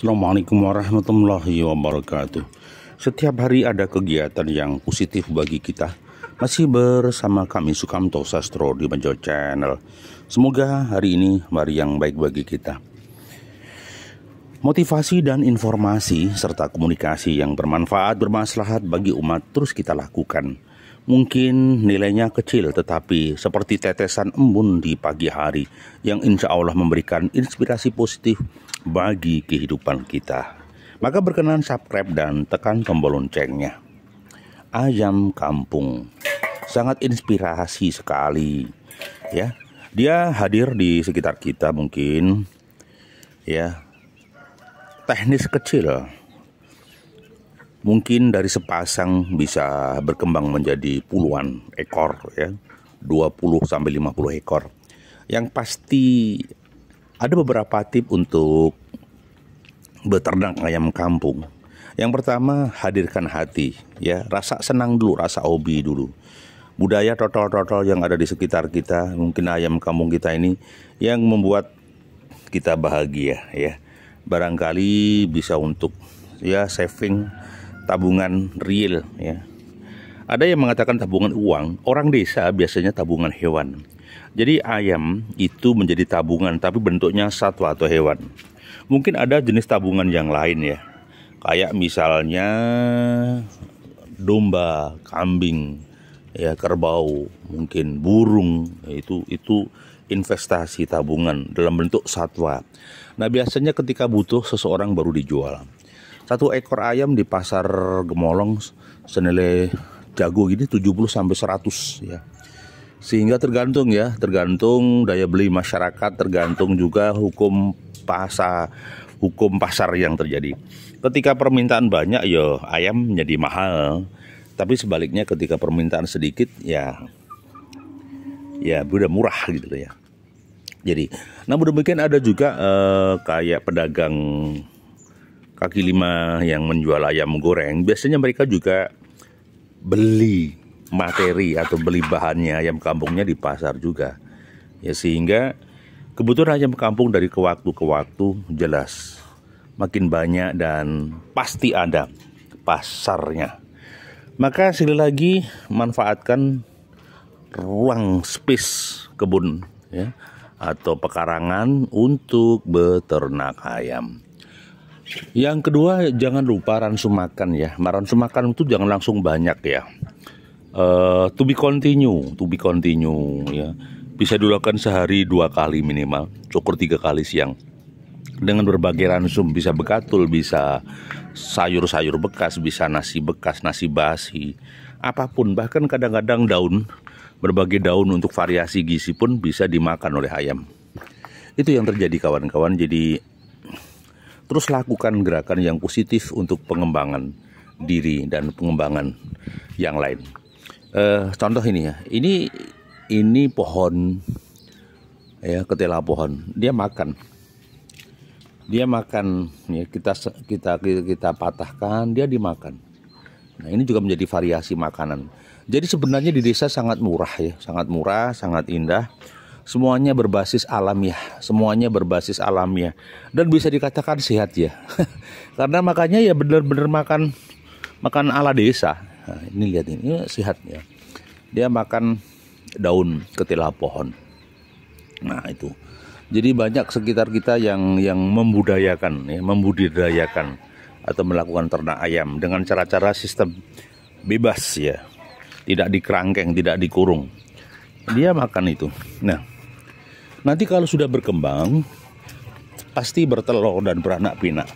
Assalamualaikum warahmatullahi wabarakatuh. Setiap hari ada kegiatan yang positif bagi kita. Masih bersama kami Sukamto Sastro di Banjo Channel. Semoga hari ini hari yang baik bagi kita. Motivasi dan informasi serta komunikasi yang bermanfaat bermaslahat bagi umat terus kita lakukan. Mungkin nilainya kecil tetapi seperti tetesan embun di pagi hari yang insya Allah memberikan inspirasi positif bagi kehidupan kita. Maka berkenan subscribe dan tekan tombol loncengnya. Ayam kampung sangat inspirasi sekali ya. Dia hadir di sekitar kita mungkin ya. Teknis kecil. Mungkin dari sepasang bisa berkembang menjadi puluhan ekor ya. 20 sampai 50 ekor. Yang pasti ada beberapa tip untuk beternak ayam kampung. Yang pertama, hadirkan hati, ya, rasa senang dulu, rasa hobi dulu. Budaya total-total yang ada di sekitar kita, mungkin ayam kampung kita ini yang membuat kita bahagia, ya. Barangkali bisa untuk ya saving tabungan real, ya ada yang mengatakan tabungan uang, orang desa biasanya tabungan hewan. Jadi ayam itu menjadi tabungan tapi bentuknya satwa atau hewan. Mungkin ada jenis tabungan yang lain ya. Kayak misalnya domba, kambing, ya kerbau, mungkin burung, itu itu investasi tabungan dalam bentuk satwa. Nah, biasanya ketika butuh seseorang baru dijual. Satu ekor ayam di pasar Gemolong senilai jago gini 70 sampai 100 ya. Sehingga tergantung ya, tergantung daya beli masyarakat, tergantung juga hukum pasar hukum pasar yang terjadi. Ketika permintaan banyak ya ayam menjadi mahal. Tapi sebaliknya ketika permintaan sedikit ya ya udah murah gitu ya. Jadi, namun demikian ada juga eh, kayak pedagang kaki lima yang menjual ayam goreng. Biasanya mereka juga beli materi atau beli bahannya ayam kampungnya di pasar juga. Ya sehingga kebutuhan ayam kampung dari ke waktu ke waktu jelas makin banyak dan pasti ada pasarnya. Maka sekali lagi manfaatkan ruang space kebun ya atau pekarangan untuk beternak ayam. Yang kedua jangan lupa ransum makan ya. Ransum makan itu jangan langsung banyak ya. Uh, to be continue, to be continue ya. Bisa dilakukan sehari dua kali minimal, cukur tiga kali siang. Dengan berbagai ransum bisa bekatul, bisa sayur-sayur bekas, bisa nasi bekas, nasi basi, apapun bahkan kadang-kadang daun, berbagai daun untuk variasi gizi pun bisa dimakan oleh ayam. Itu yang terjadi kawan-kawan. Jadi Terus lakukan gerakan yang positif untuk pengembangan diri dan pengembangan yang lain. Uh, contoh ini ya, ini ini pohon ya ketela pohon, dia makan, dia makan ya kita kita kita patahkan dia dimakan. Nah ini juga menjadi variasi makanan. Jadi sebenarnya di desa sangat murah ya, sangat murah, sangat indah semuanya berbasis alamiah, semuanya berbasis alamiah dan bisa dikatakan sehat ya. Karena makanya ya benar-benar makan makan ala desa. Nah, ini lihat ini, ya, sehat ya. Dia makan daun ketela pohon. Nah, itu. Jadi banyak sekitar kita yang yang membudayakan ya, membudidayakan atau melakukan ternak ayam dengan cara-cara sistem bebas ya. Tidak dikerangkeng, tidak dikurung dia makan itu nah nanti kalau sudah berkembang pasti bertelur dan beranak pinak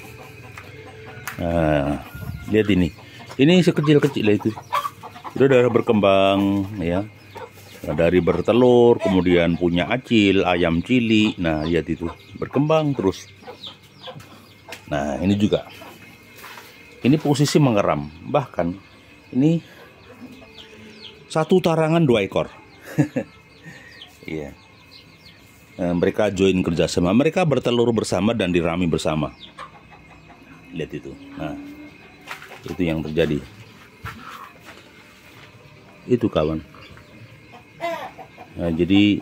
nah, lihat ini ini sekecil-kecil itu itu darah berkembang ya nah, dari bertelur kemudian punya acil ayam cili nah lihat itu berkembang terus nah ini juga ini posisi mengeram bahkan ini satu tarangan dua ekor iya eh, mereka join kerjasama mereka bertelur bersama dan dirami bersama lihat itu nah itu yang terjadi itu kawan nah, jadi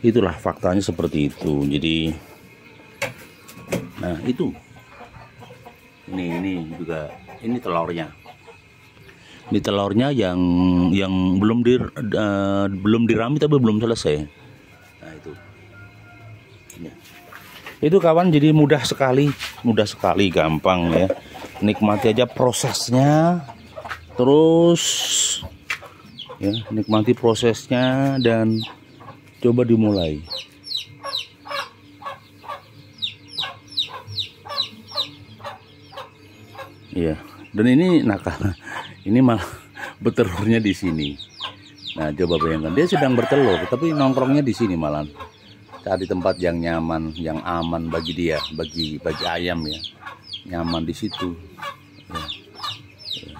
itulah faktanya seperti itu jadi nah itu ini ini juga ini telurnya mie telurnya yang yang belum di uh, belum dirami tapi belum selesai. Nah, itu. Ya. Itu kawan jadi mudah sekali, mudah sekali, gampang ya. Nikmati aja prosesnya. Terus ya, nikmati prosesnya dan coba dimulai. ya dan ini nakal ini malah bertelurnya di sini nah coba bayangkan dia sedang bertelur tapi nongkrongnya di sini malah cari tempat yang nyaman yang aman bagi dia bagi bagi ayam ya nyaman di situ Ya. ya.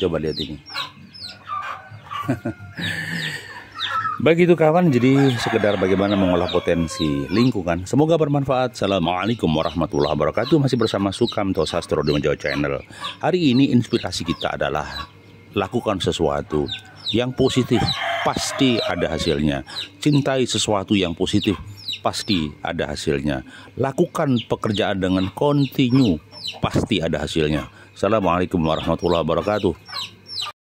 coba lihat ini Baik itu kawan, jadi sekedar bagaimana mengolah potensi lingkungan. Semoga bermanfaat. Assalamualaikum warahmatullahi wabarakatuh. Masih bersama Sukam Sastro di Menjawa Channel. Hari ini inspirasi kita adalah lakukan sesuatu yang positif. Pasti ada hasilnya. Cintai sesuatu yang positif. Pasti ada hasilnya. Lakukan pekerjaan dengan kontinu. Pasti ada hasilnya. Assalamualaikum warahmatullahi wabarakatuh.